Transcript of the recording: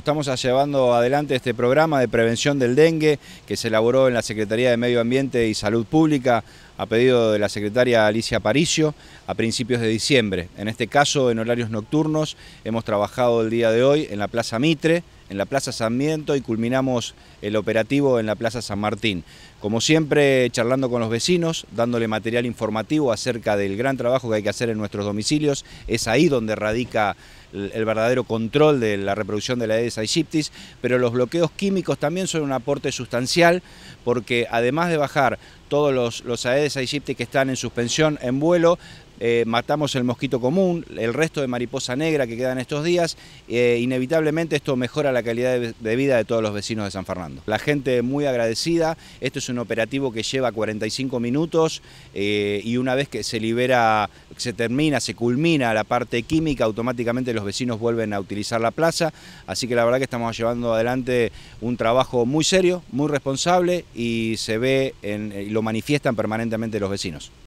Estamos llevando adelante este programa de prevención del dengue que se elaboró en la Secretaría de Medio Ambiente y Salud Pública a pedido de la secretaria Alicia Paricio a principios de diciembre. En este caso, en horarios nocturnos, hemos trabajado el día de hoy en la Plaza Mitre, en la Plaza Sarmiento y culminamos el operativo en la Plaza San Martín. Como siempre, charlando con los vecinos, dándole material informativo acerca del gran trabajo que hay que hacer en nuestros domicilios. Es ahí donde radica el verdadero control de la reproducción de la y siptis... pero los bloqueos químicos también son un aporte sustancial porque además de bajar todos los, los Aedes aegypti que están en suspensión en vuelo, eh, matamos el mosquito común, el resto de mariposa negra que quedan estos días, eh, inevitablemente esto mejora la calidad de, vida de todos los vecinos de San Fernando. La gente muy agradecida, esto es un operativo que lleva 45 minutos eh, y una vez que se libera, se termina, se culmina la parte química, automáticamente los vecinos vuelven a utilizar la plaza, así que la verdad que estamos llevando adelante un trabajo muy serio, muy responsable y se ve en lo manifiestan permanentemente los vecinos.